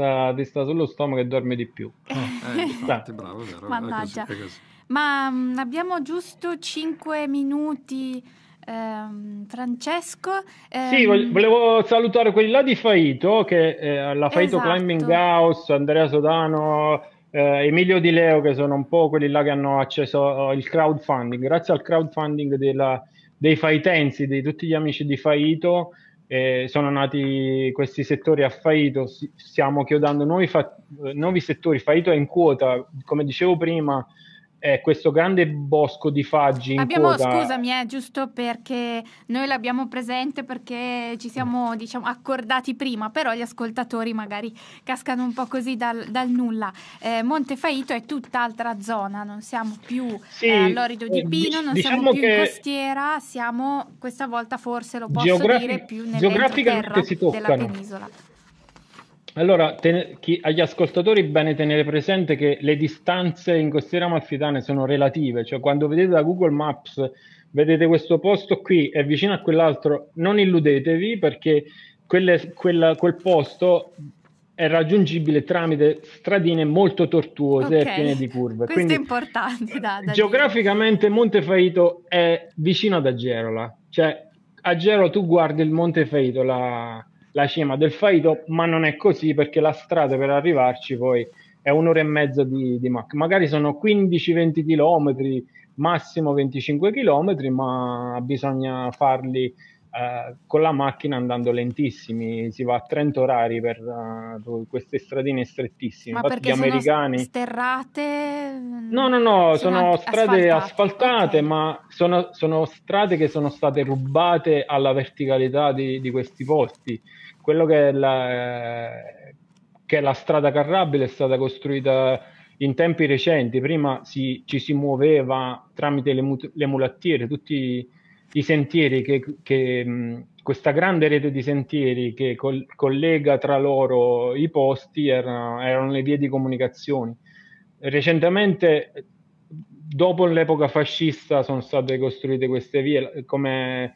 sta, sullo stomaco e dormi di più. Oh, eh, infatti, bravo, vero, Mannaggia. È così, è così. Ma mh, mm, abbiamo giusto 5 minuti. Ehm, Francesco, ehm... sì, volevo salutare quelli là di Faito che eh, alla Faito esatto. Climbing House, Andrea Sodano, eh, Emilio Di Leo, che sono un po' quelli là che hanno acceso il crowdfunding. Grazie al crowdfunding della, dei faitensi, di tutti gli amici di Faito, eh, sono nati questi settori a Faito, stiamo chiodando nuovi, fa- nuovi settori, Faito è in quota, come dicevo prima è questo grande bosco di faggi abbiamo, coda... Scusami, è eh, giusto perché noi l'abbiamo presente perché ci siamo diciamo, accordati prima, però gli ascoltatori magari cascano un po' così dal, dal nulla. Eh, Faito è tutt'altra zona, non siamo più sì, eh, all'Orido di eh, Pino, non diciamo siamo più in costiera, siamo questa volta forse lo posso geografi- dire più nel centro della penisola. Allora, ten- chi- agli ascoltatori è bene tenere presente che le distanze in costiera amalfitane sono relative, cioè quando vedete da Google Maps, vedete questo posto qui è vicino a quell'altro, non illudetevi perché quelle, quella, quel posto è raggiungibile tramite stradine molto tortuose okay. e piene di curve. Questo Quindi, è importante. Da, da geograficamente Montefaito è vicino ad Agerola, cioè Agerola tu guardi il Montefaito, la la cima del Faito, ma non è così perché la strada per arrivarci poi è un'ora e mezza di, di macchina, magari sono 15-20 km, massimo 25 km, ma bisogna farli eh, con la macchina andando lentissimi, si va a 30 orari per uh, queste stradine strettissime. Ma Infatti perché gli americani... sterrate? Mm, no, no, no, sono, sono strade asfaltate, asfaltate okay. ma sono, sono, strade che sono state rubate alla verticalità di, di questi posti. Quello che è, la, eh, che è la strada carrabile è stata costruita in tempi recenti, prima si, ci si muoveva tramite le, le mulattiere, tutti i sentieri che, che questa grande rete di sentieri che col, collega tra loro i posti erano, erano le vie di comunicazione. Recentemente, dopo l'epoca fascista, sono state costruite queste vie, come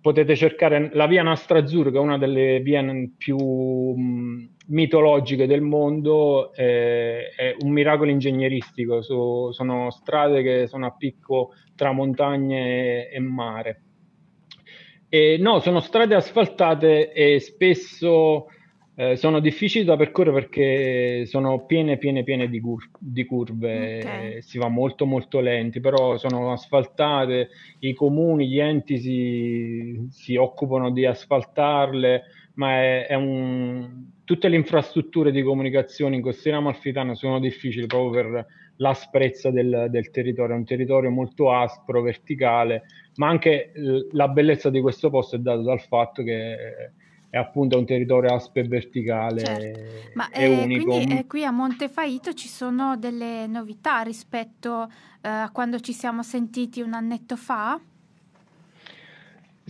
potete cercare la via Nastrazzurra, una delle vie più mh, mitologiche del mondo, è, eh, è un miracolo ingegneristico, so, sono strade che sono a picco tra montagne e mare. E, no, sono strade asfaltate e spesso eh, sono difficili da percorrere perché sono piene, piene, piene di, cur- di curve, okay. si va molto, molto lenti, però sono asfaltate, i comuni, gli enti si, si occupano di asfaltarle, ma è, è un, tutte le infrastrutture di comunicazione in costiera amalfitana sono difficili proprio per l'asprezza del, del territorio, è un territorio molto aspro, verticale, ma anche eh, la bellezza di questo posto è data dal fatto che è appunto un territorio aspro e verticale certo. ma, è eh, unico. Quindi eh, qui a Montefaito ci sono delle novità rispetto eh, a quando ci siamo sentiti un annetto fa?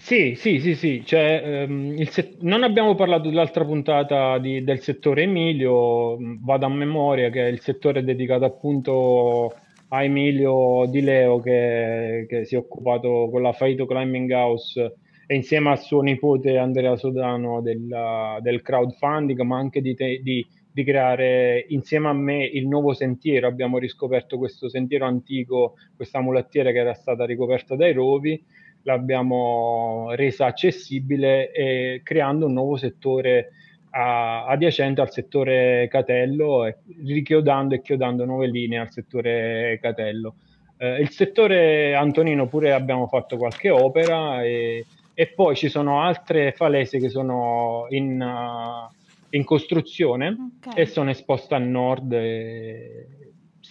Sì, sì, sì, sì. Cioè, ehm, set... Non abbiamo parlato dell'altra puntata di, del settore Emilio, vado a memoria che è il settore dedicato appunto a Emilio Di Leo che, che si è occupato con la Faito Climbing House e insieme a suo nipote Andrea Sodano della, del crowdfunding, ma anche di, te, di, di, creare insieme a me il nuovo sentiero. Abbiamo riscoperto questo sentiero antico, questa mulattiera che era stata ricoperta dai rovi l'abbiamo resa accessibile e creando un nuovo settore a, adiacente al settore catello, e richiodando e chiodando nuove linee al settore catello. Eh, il settore Antonino pure abbiamo fatto qualche opera e, e poi ci sono altre falese che sono in, uh, in costruzione okay. e sono esposte a nord e,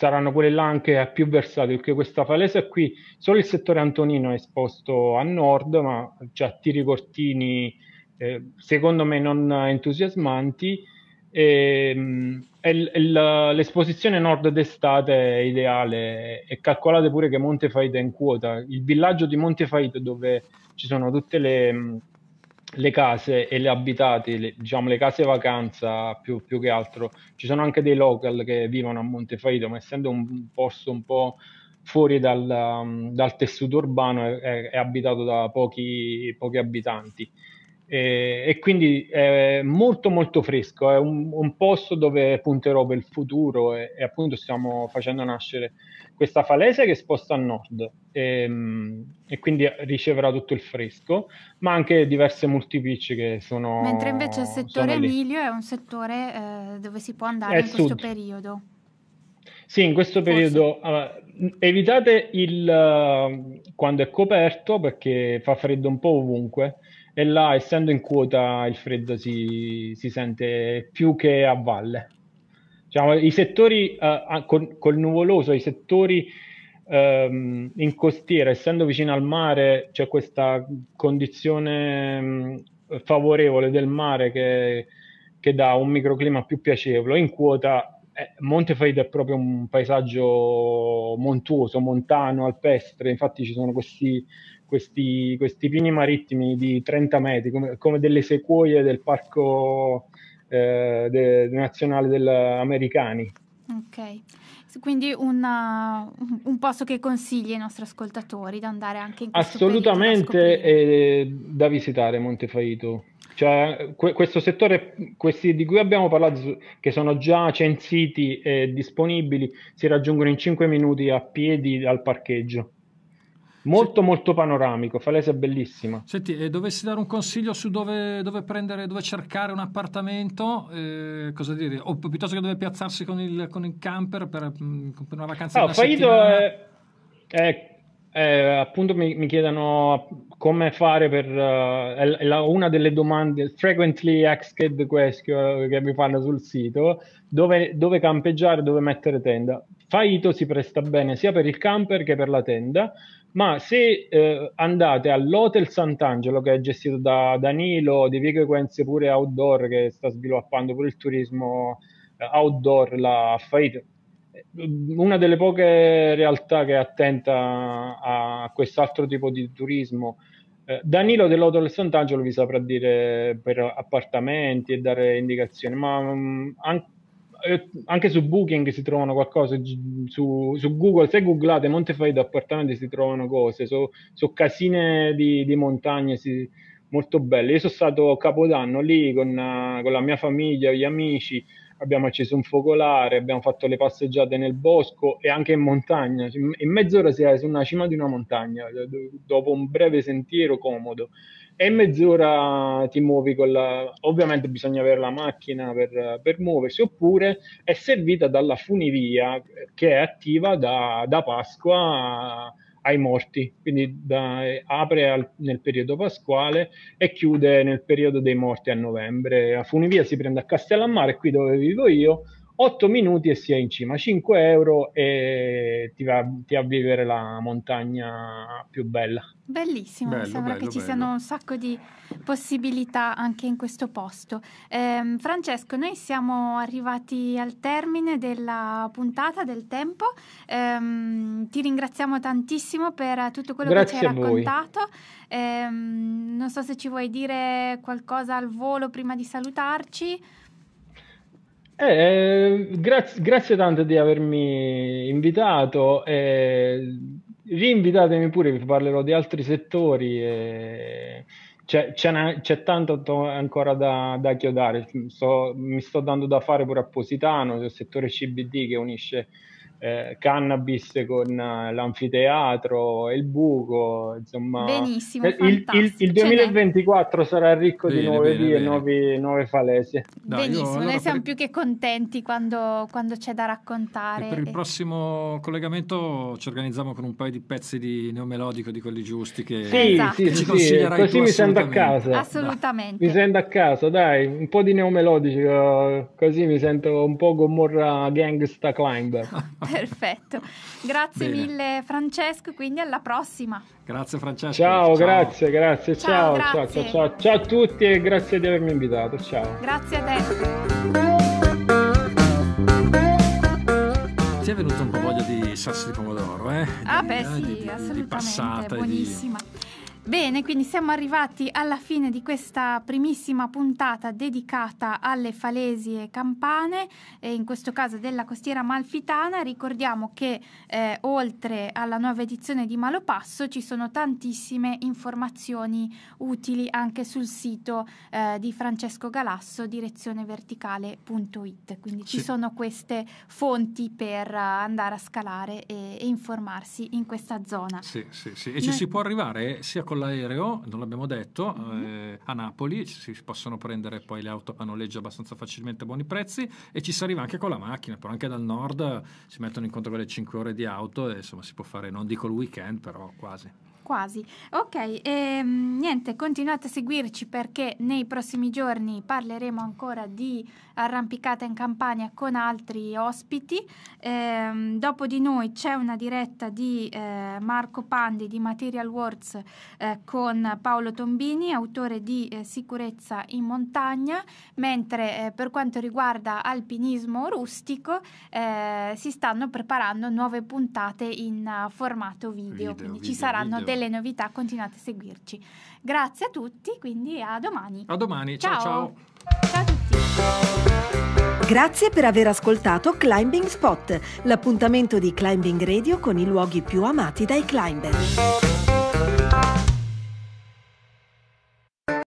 saranno quelle là anche più versatili, perché questa Falesa qui, solo il settore Antonino è esposto a nord, ma già tiri cortini, eh, secondo me non entusiasmanti, e, mh, e l- l- l'esposizione nord d'estate è ideale e calcolate pure che Monte Faito è in quota, il villaggio di Monte Faito dove ci sono tutte le... Mh, mm, le case e le abitate, le, diciamo le case vacanza più, più, che altro, ci sono anche dei local che vivono a Montefaito, ma essendo un posto un po' fuori dal, dal tessuto urbano è, è, abitato da pochi, pochi abitanti. E, e, quindi è molto molto fresco, è un, un posto dove punterò per il futuro e, e appunto stiamo facendo nascere questa falese che sposta a nord e, ehm, e, quindi riceverà tutto il fresco, ma anche diverse multipitch che sono... Mentre invece il settore Emilio è un settore eh, dove si può andare è in questo periodo. Sì, in questo periodo uh, evitate il uh, quando è coperto perché fa freddo un po' ovunque e là essendo in quota il freddo si, si sente più che a valle. Diciamo, I settori eh, col, col, nuvoloso, i settori ehm, in costiera, essendo vicino al mare, c'è questa condizione mh, ehm, favorevole del mare che, che dà un microclima più piacevole. In quota eh, Montefido è proprio un paesaggio montuoso, montano, alpestre, infatti ci sono questi, questi, questi pini marittimi di 30 metri, come, come delle sequoie del parco eh, de, nazionale del, americani. Ok, quindi una, un posto che consigli ai nostri ascoltatori da andare anche in questo Assolutamente da, eh, da visitare Montefaito. Cioè, questo settore, questi di cui abbiamo parlato, che sono già censiti e disponibili, si raggiungono in 5 minuti a piedi dal parcheggio. Molto, molto panoramico. Falesia è bellissima. Senti, e eh, dovessi dare un consiglio su dove, dove prendere, dove cercare un appartamento, eh, cosa dire? O piuttosto che dove piazzarsi con il, con il camper per, per, mm, una vacanza no, ah, di una settimana? È, è, è, appunto mi, mi, chiedono come fare per uh, è la, una delle domande frequently asked question eh, che mi fanno sul sito dove, dove campeggiare, dove mettere tenda. Faito si presta bene sia per il camper che per la tenda ma se eh, andate all'Hotel Sant'Angelo che è gestito da Danilo di Vico Equenze pure outdoor che sta sviluppando pure il turismo eh, outdoor la Faito eh, una delle poche realtà che è attenta a quest'altro tipo di turismo eh, Danilo dell'Hotel Sant'Angelo vi saprà dire per appartamenti e dare indicazioni ma mh, mm, anche eh, anche su Booking si trovano qualcosa, su, su Google, se googlate Montefreddo appartamenti si trovano cose, su, su casine di, di montagne si, molto belle. Io sono stato a Capodanno lì con, con la mia famiglia, gli amici, abbiamo acceso un focolare, abbiamo fatto le passeggiate nel bosco e anche in montagna. In mezz'ora si è su una cima di una montagna, dopo un breve sentiero comodo e mezz'ora ti muovi con la... ovviamente bisogna avere la macchina per, per muoversi, oppure è servita dalla funivia che è attiva da, da Pasqua ai morti, quindi da, apre al, nel periodo pasquale e chiude nel periodo dei morti a novembre. La funivia si prende a Castellammare, qui dove vivo io, 8 minuti e si è in cima, 5 euro e ti va, ti va a vivere la montagna più bella. Bellissimo, bello, mi sembra bello, che ci bello. siano un sacco di possibilità anche in questo posto. Eh, Francesco, noi siamo arrivati al termine della puntata del tempo, eh, ti ringraziamo tantissimo per tutto quello Grazie che ci hai raccontato. Eh, non so se ci vuoi dire qualcosa al volo prima di salutarci. Eh, eh grazie, grazie tante di avermi invitato. Eh, rinvitatemi pure, vi parlerò di altri settori. Eh, c'è, c'è, una, c'è, tanto to- ancora da, da chiodare. Sto, mi sto dando da fare pure a Positano, il settore CBD che unisce eh, cannabis con eh, l'anfiteatro e il buco, insomma... Benissimo, eh, il, il, il 2024 sarà ricco bene, di nuove vie e nuove falesie. Dai, Benissimo, noi siamo per... più che contenti quando, quando c'è da raccontare. E per il prossimo collegamento ci organizziamo con un paio di pezzi di neomelodico, di quelli giusti che, sì, esatto. che ci consiglierai sì, Così mi sento a casa. Assolutamente. No. Mi sento a casa, dai, un po' di neomelodico, eh, così mi sento un po' gomorra gangsta climber. Perfetto. Grazie Bene. mille Francesco, quindi alla prossima. Grazie Francesco. Ciao, ciao. grazie, grazie. Ciao, ciao, grazie. ciao, ciao, ciao a tutti e grazie di avermi invitato. Ciao. Grazie a te. Ti è venuta un po' voglia di salsa di pomodoro, eh? Ah, di, beh, eh, sì, di, assolutamente. Di passata buonissima. Di... Bene, quindi siamo arrivati alla fine di questa primissima puntata dedicata alle falesie campane, e eh, in questo caso della costiera malfitana. Ricordiamo che eh, oltre alla nuova edizione di Malopasso ci sono tantissime informazioni utili anche sul sito eh, di Francesco Galasso, direzioneverticale.it. Quindi sì. ci sono queste fonti per andare a scalare e, e informarsi in questa zona. Sì, sì, sì. E Noi... ci si può arrivare sia con con l'aereo, non l'abbiamo detto, mm-hmm. eh, a Napoli si possono prendere poi le auto a noleggio abbastanza facilmente a buoni prezzi e ci si arriva anche con la macchina, però anche dal nord si mettono in conto quelle 5 ore di auto e insomma si può fare, non dico il weekend, però quasi. Quasi. Ok, e, ehm, niente, continuate a seguirci perché nei prossimi giorni parleremo ancora di arrampicata in campagna con altri ospiti. Eh, dopo di noi c'è una diretta di eh, Marco Pandi di Material Words eh, con Paolo Tombini, autore di eh, Sicurezza in montagna, mentre eh, per quanto riguarda alpinismo rustico eh, si stanno preparando nuove puntate in uh, formato video, video quindi video, ci saranno video. delle novità, continuate a seguirci. Grazie a tutti, quindi a domani. A domani, ciao. ciao. ciao. Ciao a tutti. Grazie per aver ascoltato Climbing Spot, l'appuntamento di Climbing Radio con i luoghi più amati dai climber.